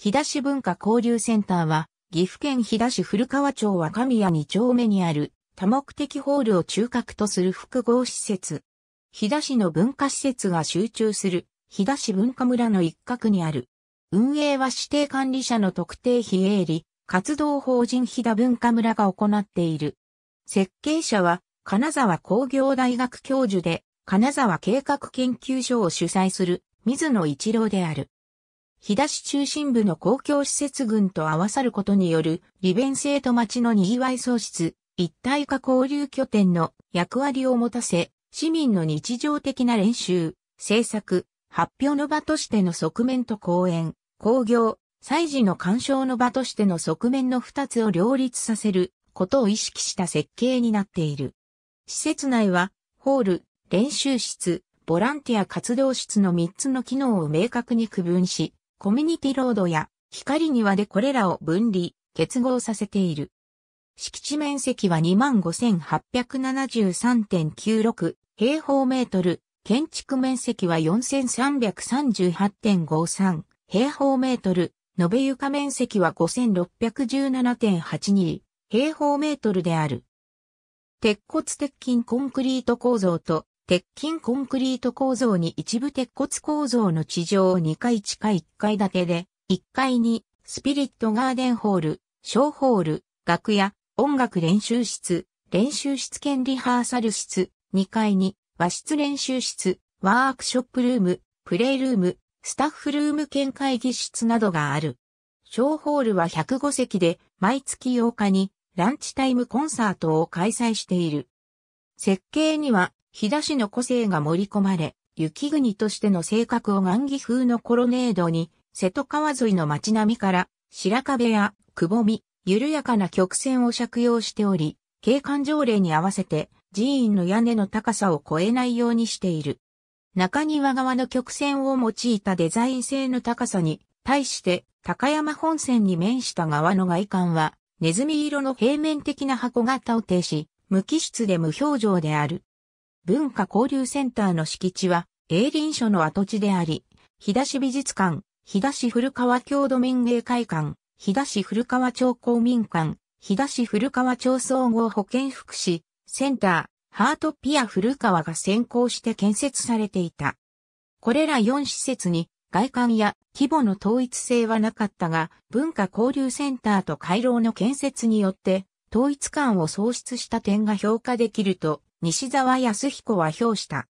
日田市文化交流センターは、岐阜県日田市古川町若宮2丁目にある多目的ホールを中核とする複合施設。日田市の文化施設が集中する日田市文化村の一角にある。運営は指定管理者の特定非営利活動法人日田文化村が行っている。設計者は金沢工業大学教授で金沢計画研究所を主催する水野一郎である。日田市中心部の公共施設群と合わさることによる利便性と町の賑わい創出、一体化交流拠点の役割を持たせ、市民の日常的な練習、制作、発表の場としての側面と講演、工業、祭事の鑑賞の場としての側面の二つを両立させることを意識した設計になっている。施設内は、ホール、練習室、ボランティア活動室の三つの機能を明確に区分し、コミュニティロードや光庭でこれらを分離、結合させている。敷地面積は25,873.96平方メートル、建築面積は4,338.53平方メートル、延べ床面積は5,617.82平方メートルである。鉄骨鉄筋コンクリート構造と鉄筋コンクリート構造に一部鉄骨構造の地上を2階地下1階建てで、1階にスピリットガーデンホール、小ホール、楽屋、音楽練習室、練習室兼リハーサル室、2階に和室練習室、ワークショップルーム、プレイルーム、スタッフルーム兼会議室などがある。小ホールは105席で毎月8日にランチタイムコンサートを開催している。設計には日田市の個性が盛り込まれ、雪国としての性格を雁木風のコロネードに、瀬戸川沿いの街並みから、白壁やくぼみ、緩やかな曲線を借用しており、景観条例に合わせて寺院の屋根の高さを超えないようにしている。中庭側の曲線を用いたデザイン性の高さに対して高山本線に面した側の外観はネズミ色の平面的な箱型を呈し、無機質で無表情である。文化交流センターの敷地は、営林署の跡地であり、日田市美術館、日田市古川郷土民芸会館、日田市古川町公民館、日田市古川町総合保健福祉、センター、ハートピア古川が先行して建設されていた。これら4施設に外観や規模の統一性はなかったが、文化交流センターと回廊の建設によって、統一感を創出した点が評価できると西沢康彦は評した。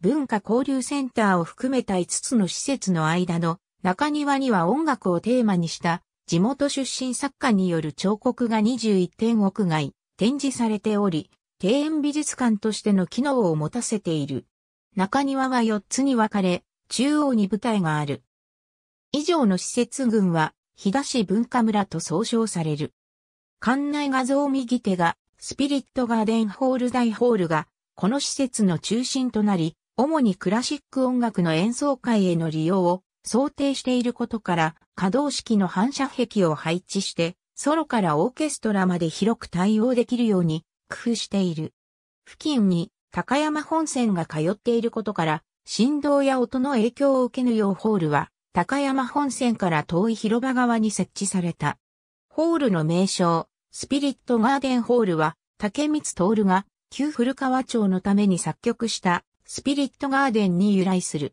文化交流センターを含めた5つの施設の間の中庭には音楽をテーマにした地元出身作家による彫刻が21点屋外展示されており、庭園美術館としての機能を持たせている。中庭は4つに分かれ、中央に舞台がある。以上の施設群は、日田市文化村と総称される。館内画像右手がスピリットガーデンホール大ホールが、この施設の中心となり、主にクラシック音楽の演奏会への利用を想定していることから、可動式の反射壁を配置して、ソロからオーケストラまで広く対応できるように工夫している。付近に高山本線が通っていることから、振動や音の影響を受けぬようホールは、高山本線から遠い広場側に設置された。ホールの名称、スピリットガーデンホールは、竹光徹が旧古川町のために作曲したスピリットガーデンに由来する。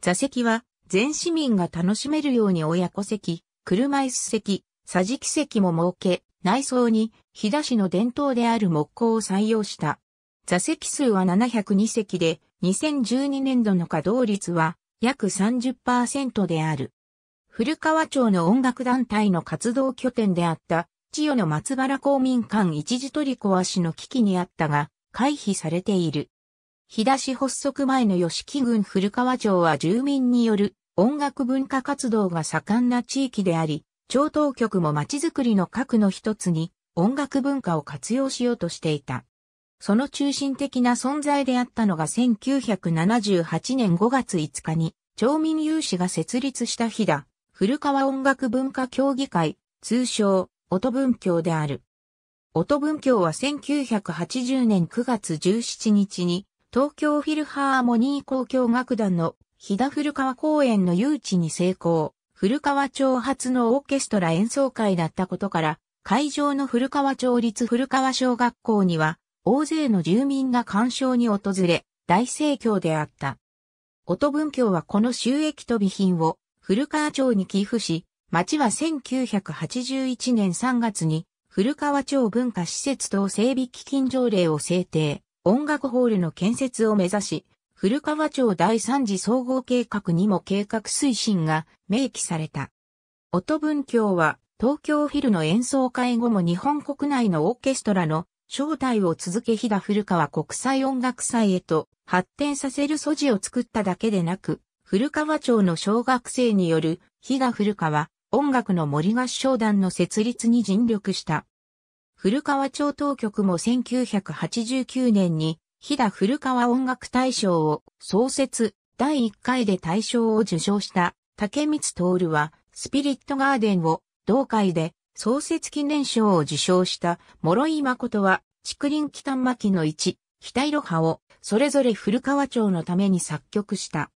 座席は全市民が楽しめるように親子席、車椅子席、桟敷席も設け、内装に飛騨市の伝統である木工を採用した。座席数は702席で、2012年度の稼働率は約30%である。古川町の音楽団体の活動拠点であった千代の松原公民館一時取り壊しの危機にあったが、回避されている。日出し発足前の吉木郡古川町は住民による音楽文化活動が盛んな地域であり、町当局も町づくりの核の一つに音楽文化を活用しようとしていた。その中心的な存在であったのが1978年5月5日に町民有志が設立した日だ。古川音楽文化協議会、通称音文教である。音文教は1980年9月17日に、東京フィルハーモニー交響楽団の飛田古川公演の誘致に成功、古川町発のオーケストラ演奏会だったことから、会場の古川町立古川小学校には、大勢の住民が鑑賞に訪れ、大盛況であった。音文教はこの収益と備品を古川町に寄付し、町は1981年3月に古川町文化施設等整備基金条例を制定、音楽ホールの建設を目指し、古川町第3次総合計画にも計画推進が明記された。音文教は東京フィルの演奏会後も日本国内のオーケストラの招待を続け飛騨古川国際音楽祭へと発展させる素地を作っただけでなく、古川町の小学生による日が古川音楽の森合唱団の設立に尽力した。古川町当局も1989年に、日田古川音楽大賞を創設第1回で大賞を受賞した竹光徹は、スピリットガーデンを同会で創設記念賞を受賞した諸井誠は、竹林北巻の1、北いろはを、それぞれ古川町のために作曲した。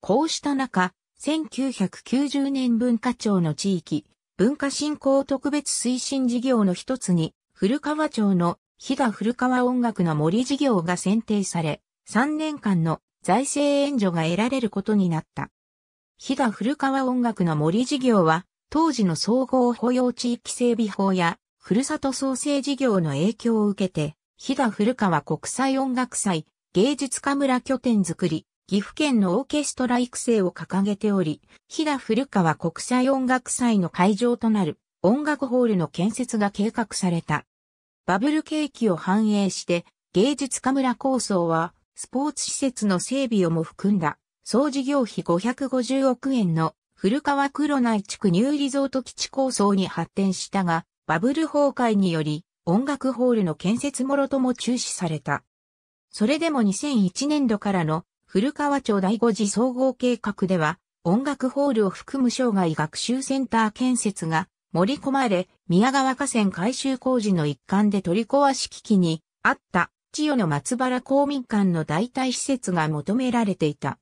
こうした中、1990年文化庁の地域、文化振興特別推進事業の一つに、古川町の飛騨古川音楽の森事業が選定され、3年間の財政援助が得られることになった。飛騨古川音楽の森事業は、当時の総合保養地域整備法や、ふるさと創生事業の影響を受けて、飛騨古川国際音楽祭、芸術家村拠点づくり、岐阜県のオーケストラ育成を掲げており、飛騨古川国際音楽祭の会場となる音楽ホールの建設が計画された。バブル景気を反映して芸術家村構想はスポーツ施設の整備をも含んだ総事業費550億円の古川黒内地区ニューリゾート基地構想に発展したが、バブル崩壊により音楽ホールの建設もろとも中止された。それでも2001年度からの古川町第5次総合計画では、音楽ホールを含む生涯学習センター建設が盛り込まれ、宮川河川改修工事の一環で取り壊し危機にあった千代の松原公民館の代替施設が求められていた。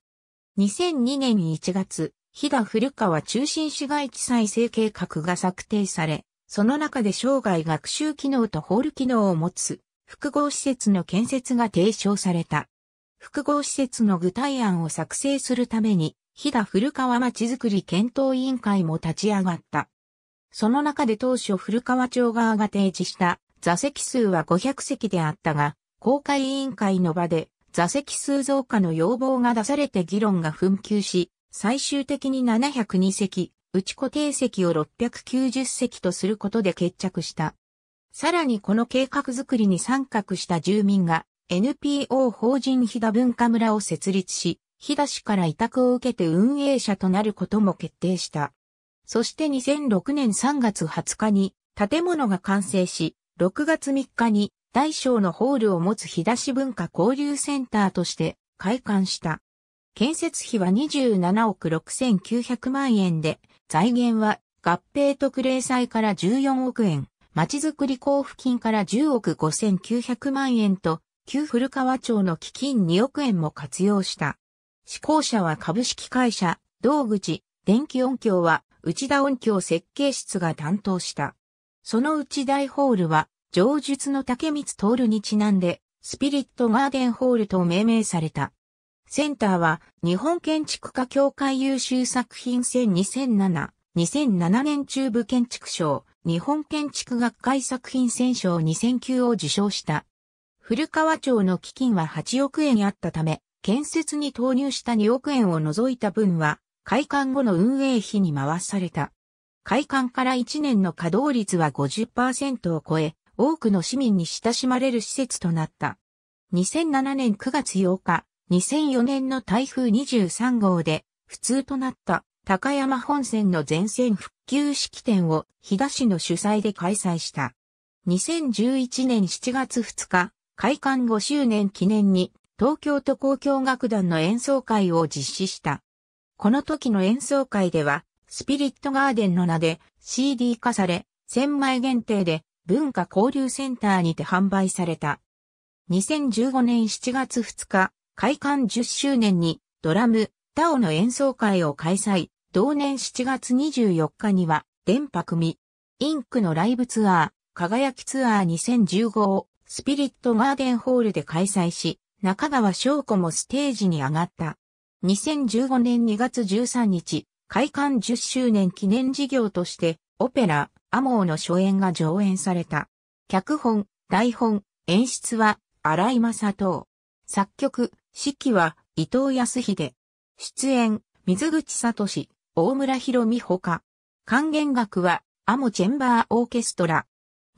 2002年1月、日田古川中心市街地再生計画が策定され、その中で生涯学習機能とホール機能を持つ複合施設の建設が提唱された。複合施設の具体案を作成するために、日田古川まちづくり検討委員会も立ち上がった。その中で当初古川町側が提示した座席数は500席であったが、公開委員会の場で座席数増加の要望が出されて議論が紛糾し、最終的に702席、内固定席を690席とすることで決着した。さらにこの計画づくりに参画した住民が NPO 法人飛騨文化村を設立し、飛騨市から委託を受けて運営者となることも決定した。そして2006年3月20日に建物が完成し、6月3日に大小のホールを持つ日田市文化交流センターとして開館した。建設費は27億6900万円で、財源は合併特例債から14億円、まちづくり交付金から10億5900万円と旧古川町の基金2億円も活用した。施工者は株式会社、道口、電気音響は、内田音響設計室が担当した。その内大ホールは、上述の竹光徹にちなんで、スピリットガーデンホールと命名された。センターは、日本建築家協会優秀作品選2007、2007年中部建築賞、日本建築学会作品選賞2009を受賞した。古川町の基金は8億円あったため、建設に投入した2億円を除いた分は、開館後の運営費に回された。開館から1年の稼働率は50%を超え、多くの市民に親しまれる施設となった。2007年9月8日、2004年の台風23号で、普通となった高山本線の全線復旧式典を日田市の主催で開催した。2011年7月2日、開館5周年記念に東京都交響楽団の演奏会を実施した。この時の演奏会では、スピリットガーデンの名で CD 化され、1000枚限定で文化交流センターにて販売された。2015年7月2日、開館10周年にドラム、タオの演奏会を開催。同年7月24日には、電波組、インクのライブツアー、輝きツアー2015をスピリットガーデンホールで開催し、中川翔子もステージに上がった。2015年2月13日、開館10周年記念事業として、オペラ、アモーの初演が上演された。脚本、台本、演出は、荒井正人。作曲、指揮は、伊藤康秀。出演、水口聡、大村博美ほか。還元楽は、アモチェンバーオーケストラ。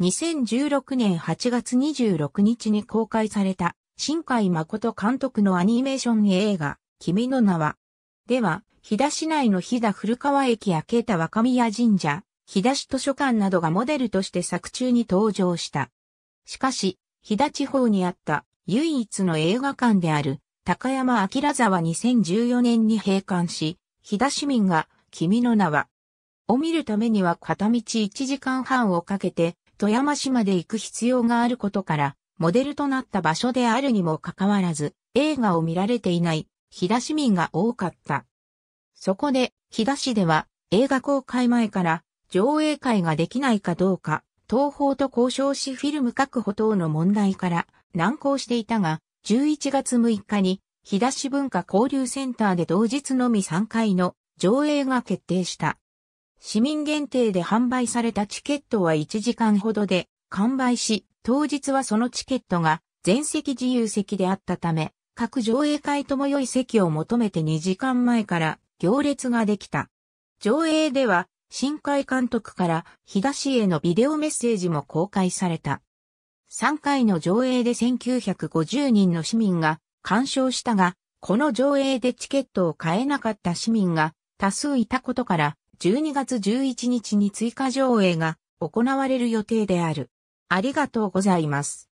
2016年8月26日に公開された、新海誠監督のアニメーション映画、君の名は。では、日田市内の日田古川駅や慶太若宮神社、日田市図書館などがモデルとして作中に登場した。しかし、日田地方にあった唯一の映画館である高山明沢2014年に閉館し、日田市民が君の名はを見るためには片道1時間半をかけて富山市まで行く必要があることから、モデルとなった場所であるにもかかわらず、映画を見られていない、飛騨市民が多かった。そこで、飛騨市では、映画公開前から、上映会ができないかどうか、東宝と交渉しフィルム確保等の問題から難航していたが、11月6日に、日田市文化交流センターで同日のみ3回の上映が決定した。市民限定で販売されたチケットは1時間ほどで完売し、当日はそのチケットが全席自由席であったため、各上映会とも良い席を求めて2時間前から行列ができた。上映では、新海監督から日田市へのビデオメッセージも公開された。3回の上映で1950人の市民が鑑賞したが、この上映でチケットを買えなかった市民が多数いたことから、12月11日に追加上映が行われる予定である。ありがとうございます。